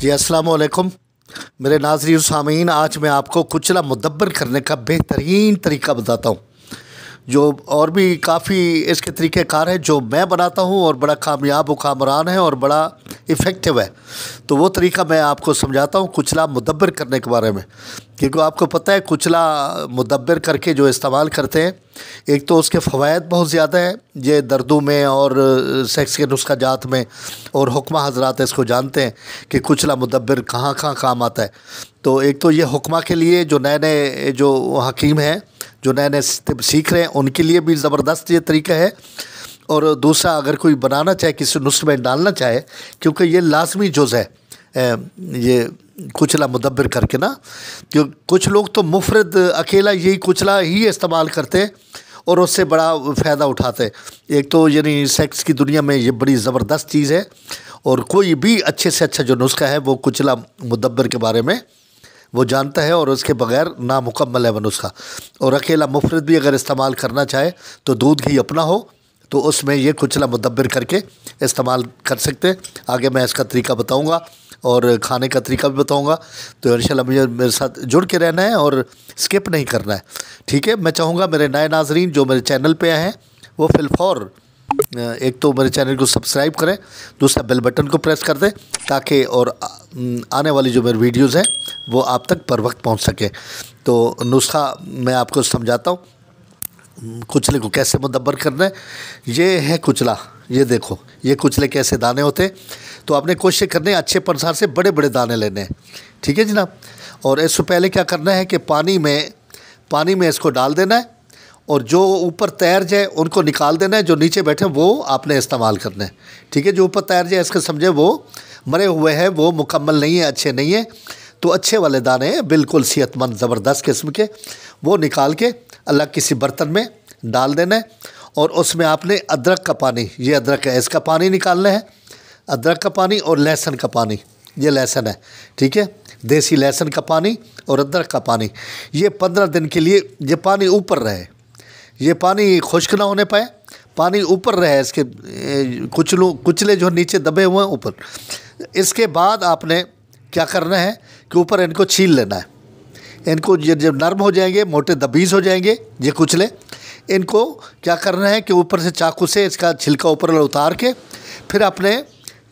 जी अस्सलाम वालेकुम मेरे नाजरी सामीन आज मैं आपको कुचला मुदब्बर करने का बेहतरीन तरीका बताता हूँ जो और भी काफ़ी इसके तरीक़ेकार हैं जो मैं बनाता हूँ और बड़ा कामयाब व कामरान है और बड़ा इफ़ेक्टिव है तो वो तरीका मैं आपको समझाता हूँ कुचला मुदबर करने के बारे में क्योंकि आपको पता है कुचला मुदबर करके जो इस्तेमाल करते हैं एक तो उसके फ़वाद बहुत ज़्यादा हैं ये दर्दों में और सेक्स के नुस्खा जात में और हुक्मा हजरात इसको जानते हैं कि कुचला मुदबर कहाँ कहाँ काम आता है तो एक तो ये हुक्मा के लिए जो नए नए जो हकीम हैं जो नए नए सीख रहे हैं उनके लिए भी ज़बरदस्त ये तरीका है और दूसरा अगर कोई बनाना चाहे किसी नुस्ख में डालना चाहे क्योंकि ये लाजमी जुज़ है ये कुचला मुदबर करके ना क्योंकि तो कुछ लोग तो मुफरद अकेला यही कुचला ही इस्तेमाल करते हैं और उससे बड़ा फ़ायदा उठाते हैं एक तो यानी सेक्स की दुनिया में ये बड़ी ज़बरदस्त चीज़ है और कोई भी अच्छे से अच्छा जो नुस्खा है वो कुचला मुदबर के बारे में वो जानता है और उसके बगैर नामुकम्मल है वह नुस्खा और अकेला मुफरत भी अगर इस्तेमाल करना चाहे तो दूध घी अपना हो तो उसमें ये कुचला मुदब्बिर करके इस्तेमाल कर सकते हैं आगे मैं इसका तरीका बताऊँगा और खाने का तरीका भी बताऊँगा तो इन मुझे मेरे साथ जुड़ के रहना है और स्किप नहीं करना है ठीक है मैं चाहूँगा मेरे नए नाजरीन जो मेरे चैनल पर आए हैं वो फिलफौर एक तो मेरे चैनल को सब्सक्राइब करें दूसरा बेल बटन को प्रेस कर दें ताकि और आने वाली जो मेरी वीडियोस हैं वो आप तक पर वक्त पहुँच सके तो नुस्खा मैं आपको समझाता हूँ कुचले को कैसे मुदब्बर करना है ये है कुचला ये देखो ये कुचले कैसे दाने होते हैं तो आपने कोशिश करनी है अच्छे प्रसार से बड़े बड़े दाने लेने हैं ठीक है जनाब और इससे पहले क्या करना है कि पानी में पानी में इसको डाल देना है और जो ऊपर तैर जाए उनको निकाल देना है जो नीचे बैठे वो आपने इस्तेमाल करना है ठीक है जो ऊपर तैर जाए इसके समझे वो मरे हुए हैं वो मुकम्मल नहीं है अच्छे नहीं है तो अच्छे वाले दाने बिल्कुल सेहतमंद ज़बरदस्त किस्म के वो निकाल के अलग किसी बर्तन में डाल देना है और उसमें आपने अदरक का पानी ये अदरक है इसका पानी निकालना है अदरक का पानी और लहसुन का पानी ये लहसुन है ठीक है देसी लहसुन का पानी और अदरक का पानी ये पंद्रह दिन के लिए ये पानी ऊपर रहे ये पानी खुश्क ना होने पाए पानी ऊपर रहे इसके कुचलों कुचले जो नीचे दबे हुए हैं ऊपर इसके बाद आपने क्या करना है कि ऊपर इनको छील लेना है इनको ये जब नर्म हो जाएंगे मोटे दबीज हो जाएंगे ये कुचले इनको क्या करना है कि ऊपर से चाकू से इसका छिलका ऊपर उतार के फिर अपने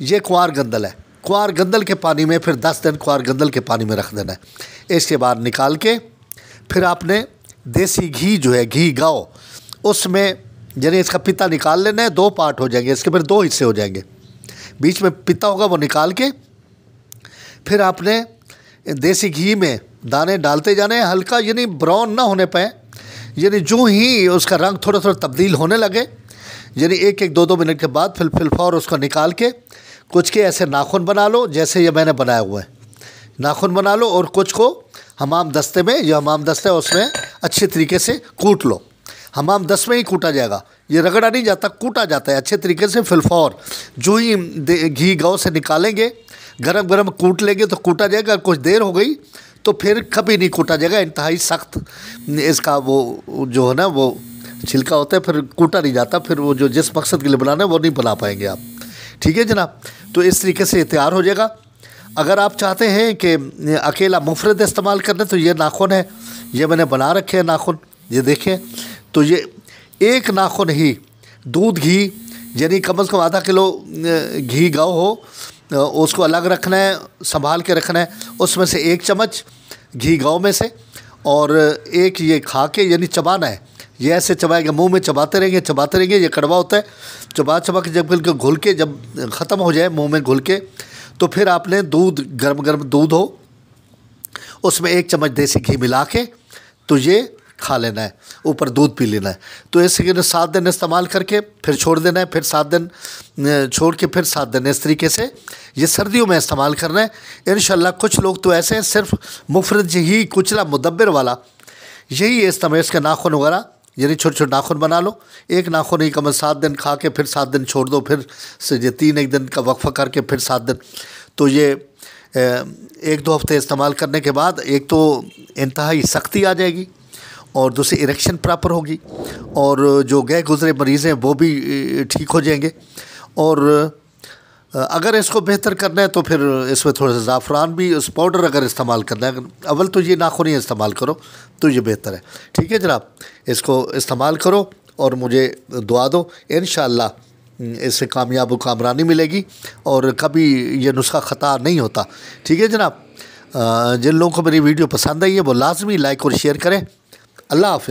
ये कुंवार गंदल है कुंवार गंदल के पानी में फिर दस दिन कुंवार गंदल के पानी में रख देना है इसके बाद निकाल के फिर आपने देसी घी जो है घी गाओ उसमें यानी इसका पिता निकाल लेना है दो पार्ट हो जाएंगे इसके फिर दो हिस्से हो जाएंगे बीच में पिता होगा वो निकाल के फिर आपने देसी घी में दाने डालते जाने हल्का यानी ब्राउन ना होने पाए यानी जो ही उसका रंग थोड़ा थोड़ा तब्दील होने लगे यानी एक एक दो दो मिनट के बाद फिर फिल्फा उसको निकाल के कुछ के ऐसे नाखून बना लो जैसे ये मैंने बनाया हुआ है नाखून बना लो और कुछ को हमाम दस्ते में या हमाम दस्ते उसमें अच्छे तरीके से कूट लो हमाम दस में ही कूटा जाएगा ये रगड़ा नहीं जाता कूटा जाता है अच्छे तरीके से फिलफौर जो ही घी गौ से निकालेंगे गरम गरम कूट लेंगे तो कूटा जाएगा कुछ देर हो गई तो फिर कभी नहीं कूटा जाएगा इंतहाई सख्त इसका वो जो है ना वो छिलका होता है फिर कूटा नहीं जाता फिर वो जो जिस मकसद के लिए बनाना है वो नहीं बना पाएंगे आप ठीक है जनाब तो इस तरीके से तैयार हो जाएगा अगर आप चाहते हैं कि अकेला मुफरत इस्तेमाल लें तो ये नाखून है ये मैंने बना रखे हैं नाखून ये देखें तो ये एक नाखो नहीं दूध घी यानी कम अज़ कम आधा किलो घी गाँव हो उसको अलग रखना है संभाल के रखना है उसमें से एक चम्मच घी गाँव में से और एक ये खा के यानी चबाना है ये ऐसे चबाएगा मुंह में चबाते रहेंगे चबाते रहेंगे ये कड़वा होता है चबा चबा के जब बिल्कुल घुल के जब ख़त्म हो जाए मुंह में घुल के तो फिर आपने दूध गर्म गर्म दूध हो उसमें एक चम्मच देसी घी मिला के तो ये खा लेना है ऊपर दूध पी लेना है तो ये सिगरेट सात दिन इस्तेमाल करके फिर छोड़ देना है फिर सात दिन छोड़ के फिर सात दिन इस तरीके से ये सर्दियों में इस्तेमाल करना है इन कुछ लोग तो ऐसे हैं सिर्फ मुफरत ही कुचला मुदबर वाला यही इस्तेमाल इसके नाखून वगैरह यानी छोटे छोटे नाखून बना लो एक नाखून ही कम सात दिन खा के फिर सात दिन छोड़ दो फिर से ये तीन एक दिन का वक्फ़ा करके फिर सात दिन तो ये एक दो हफ्ते इस्तेमाल करने के बाद एक तो इंतहाई सख्ती आ जाएगी और दूसरी इरेक्शन प्रॉपर होगी और जो गए गुजरे मरीज़ हैं वो भी ठीक हो जाएंगे और अगर इसको बेहतर करना है तो फिर इसमें थोड़ा सा ज़ाफ़रान भी उस पाउडर अगर इस्तेमाल करना है अवल तो ये ही इस्तेमाल करो तो ये बेहतर है ठीक है जनाब इसको इस्तेमाल करो और मुझे दुआ दो इन इससे कामयाब व कामरानी मिलेगी और कभी ये नुस्खा ख़ता नहीं होता ठीक है जनाब जिन लोगों को मेरी वीडियो पसंद आई है वो लाजमी लाइक और शेयर करें الله حافظ